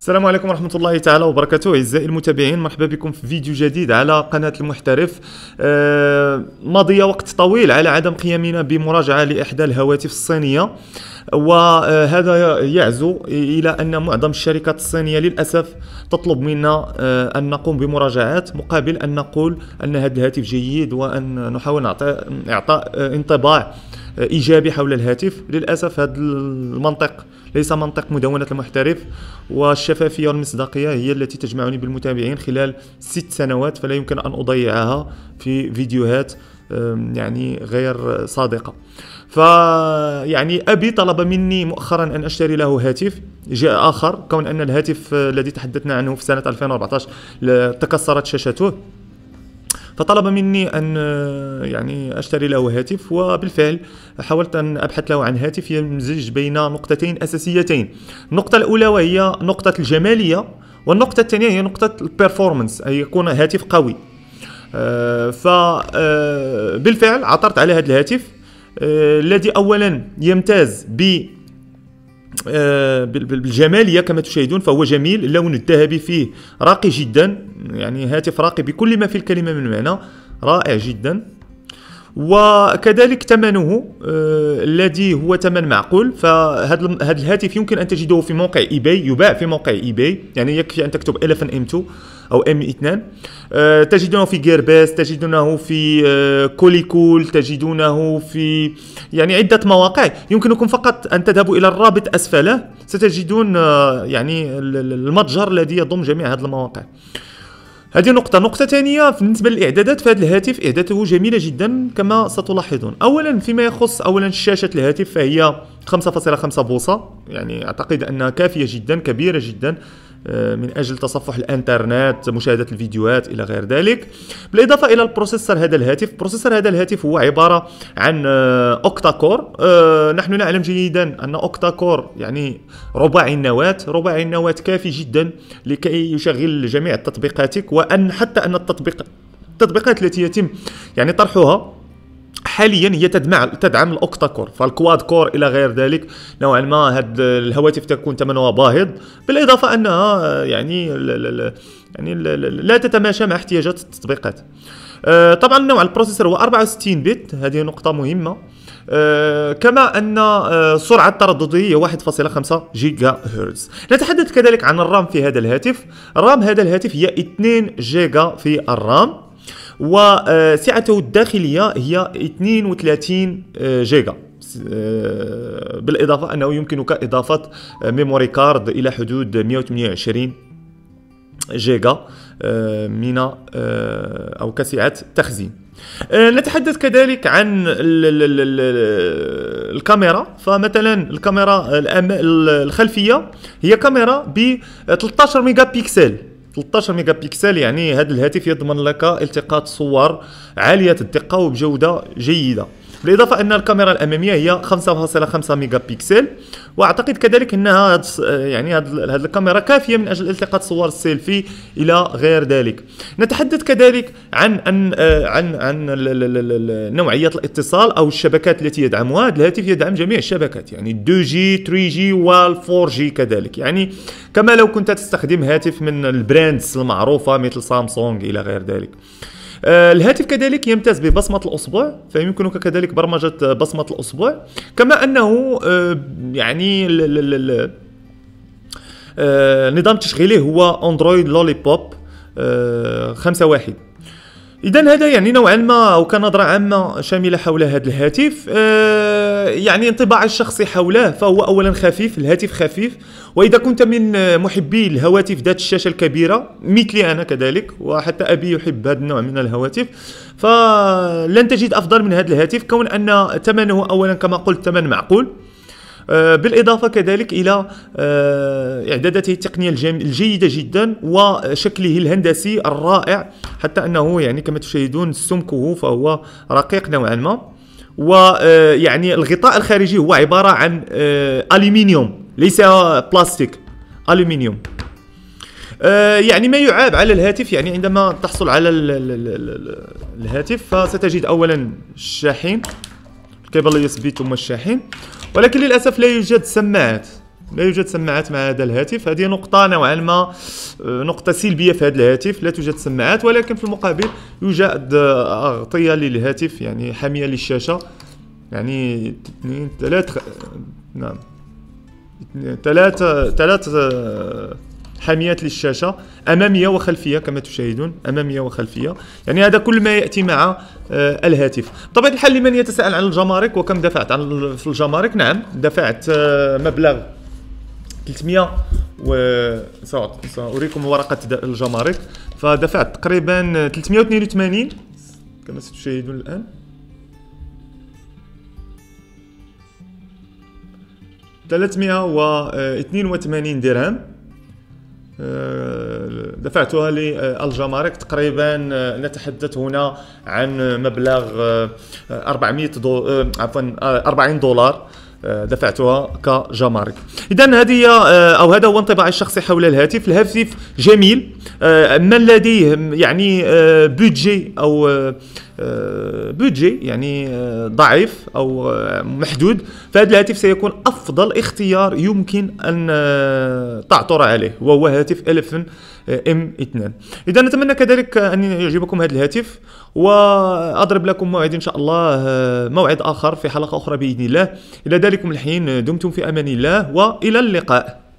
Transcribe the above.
السلام عليكم ورحمة الله تعالى وبركاته أعزائي المتابعين مرحبا بكم في فيديو جديد على قناة المحترف آه، مضي وقت طويل على عدم قيامنا بمراجعة لإحدى الهواتف الصينية وهذا يعزو إلى أن معظم الشركات الصينية للأسف تطلب منا آه، أن نقوم بمراجعات مقابل أن نقول أن هذا الهاتف جيد وأن نحاول إعطاء آه، انطباع ايجابي حول الهاتف للاسف هذا المنطق ليس منطق مدونه المحترف والشفافيه والمصداقيه هي التي تجمعني بالمتابعين خلال ست سنوات فلا يمكن ان اضيعها في فيديوهات يعني غير صادقه فيعني ابي طلب مني مؤخرا ان اشتري له هاتف جاء اخر كون ان الهاتف الذي تحدثنا عنه في سنه 2014 تكسرت شاشته فطلب مني أن آه، يعني أشتري له هاتف وبالفعل حاولت أن أبحث له عن هاتف يمزج بين نقطتين أساسيتين النقطة الأولى وهي نقطة الجمالية والنقطة الثانية هي نقطة البيرفورمانس أي يكون هاتف قوي آه، فبالفعل آه، عثرت على هذا الهاتف الذي اولا يمتاز ب آه، بالجمالية كما تشاهدون فهو جميل اللون الذهبي فيه راقي جدا يعني هاتف راقي بكل ما في الكلمة من معنى رائع جدا وكذلك ثمنه آه، الذي هو ثمن معقول فهذا الهاتف يمكن ان تجده في موقع ايباي يباع في موقع ايباي يعني يكفي ان تكتب 11 ام 2 او e ام 2 آه، تجدونه في جير بيس تجدونه في آه، كوليكول تجدونه في يعني عده مواقع يمكنكم فقط ان تذهبوا الى الرابط اسفله ستجدون آه، يعني المتجر الذي يضم جميع هذه المواقع هذه نقطة، نقطة ثانية بالنسبة للإعدادات فهذا الهاتف إعدادته جميلة جدا كما ستلاحظون. أولا فيما يخص أولا شاشة الهاتف فهي 5.5 بوصة، يعني أعتقد أنها كافية جدا كبيرة جدا. آه، من اجل تصفح الانترنت مشاهده الفيديوهات الى غير ذلك بالاضافه الى البروسيسور هذا الهاتف بروسيسور هذا الهاتف هو عباره عن آه، اوكتا كور آه، نحن نعلم جيدا ان اوكتا كور يعني رباعي النواه رباعي النواه كافي جدا لكي يشغل جميع تطبيقاتك وان حتى ان التطبيق التطبيقات التي يتم يعني طرحها حاليا هي تدعم تدعم الاوكتا كور فالكواد كور الى غير ذلك نوعا ما هاد الهواتف تكون ثمنها باهظ بالاضافه انها آه، يعني لا يعني لا تتماشى مع احتياجات التطبيقات آه، طبعا نوع البروسيسور هو 64 بت هذه نقطه مهمه أه كما أن أه سرعة تردده هي 1.5 جيجا هرتز نتحدث كذلك عن الرام في هذا الهاتف الرام هذا الهاتف هي 2 جيجا في الرام وسعته الداخليه هي 32 آه، جيجا آه، بالاضافه انه يمكنك اضافه ميموري آه، كارد الى حدود 128 جيجا من او كسعه تخزين نتحدث كذلك عن الكاميرا فمثلا الكاميرا الخلفيه هي كاميرا ب 13 ميجا بيكسل 13 ميجا بيكسل يعني هذا الهاتف يضمن لك التقاط صور عاليه الدقه وبجوده جيده بالاضافه ان الكاميرا الاماميه هي 5.5 ميجا بكسل واعتقد كذلك انها يعني هذه الكاميرا كافيه من اجل التقاط صور السيلفي الى غير ذلك نتحدث كذلك عن آه، عن عن, عن نوعيه الاتصال او الشبكات التي يدعمها هذا الهاتف يدعم جميع الشبكات يعني 2G 3G و 4G كذلك يعني كما لو كنت تستخدم هاتف من البراندز المعروفه مثل سامسونج الى غير ذلك آه، الهاتف كذلك يمتاز ببصمة الأصبع فيمكنك كذلك برمجة بصمة الأصبع كما أنه آه، يعني آه، نظام تشغيله هو اندرويد لولي بوب خمسة واحد اذا هذا يعني نوعا ما او كنظره عامه شامله حول هذا الهاتف يعني انطباع الشخص حوله فهو اولا خفيف الهاتف خفيف واذا كنت من محبي الهواتف ذات الشاشه الكبيره مثلي انا كذلك وحتى ابي يحب هذا النوع من الهواتف فلن تجد افضل من هذا الهاتف كون ان ثمنه اولا كما قلت ثمن معقول آه، بالاضافه كذلك الى آه، اعداداته التقنيه الجيده جدا وشكله الهندسي الرائع حتى انه يعني كما تشاهدون سمكه فهو رقيق نوعا ما ويعني آه، الغطاء الخارجي هو عبارة عن آه، ألمنيوم ليس بلاستيك ألمنيوم آه، يعني ما يعاب على الهاتف يعني عندما تحصل على الهاتف فستجد اولا الشاحن الكابل يو بي ثم الشاحن ولكن للاسف لا يوجد سماعات لا يوجد سماعات مع هذا الهاتف هذه نقطة نوعا ما آه، نقطة سلبية في هذا الهاتف لا توجد سماعات ولكن في المقابل يوجد آه، أغطية للهاتف يعني حامية للشاشة يعني اثنين ثلاث نعم ثلاثة ثلاث آه، حاميات للشاشة أمامية وخلفية كما تشاهدون أمامية وخلفية يعني هذا كل ما يأتي مع الهاتف طبعا الحل لمن يتساءل عن الجمارك وكم دفعت عن في الجمارك نعم دفعت مبلغ 300 و ساوريكم ورقه الجمارك فدفعت تقريبا 382 كما ستشاهدون الان وثمانين درهم آه، دفعتها للجمارك تقريبا آه، نتحدث هنا عن مبلغ 400 آه، دو... عفوا 40 دولار آه، دفعتها كجمارك اذا هذه آه، او هذا هو انطباعي الشخصي حول الهاتف الهاتف جميل من لديه آه، يعني بودجي او بودجي آه، يعني آه، ضعيف او آه، محدود فهذا الهاتف سيكون افضل اختيار يمكن ان تعثر عليه وهو هاتف الفن ام 2 اذا نتمنى كذلك ان يعجبكم هذا الهاتف واضرب لكم موعد ان شاء الله موعد اخر في حلقه اخرى باذن الله الى ذلكم الحين دمتم في امان الله والى اللقاء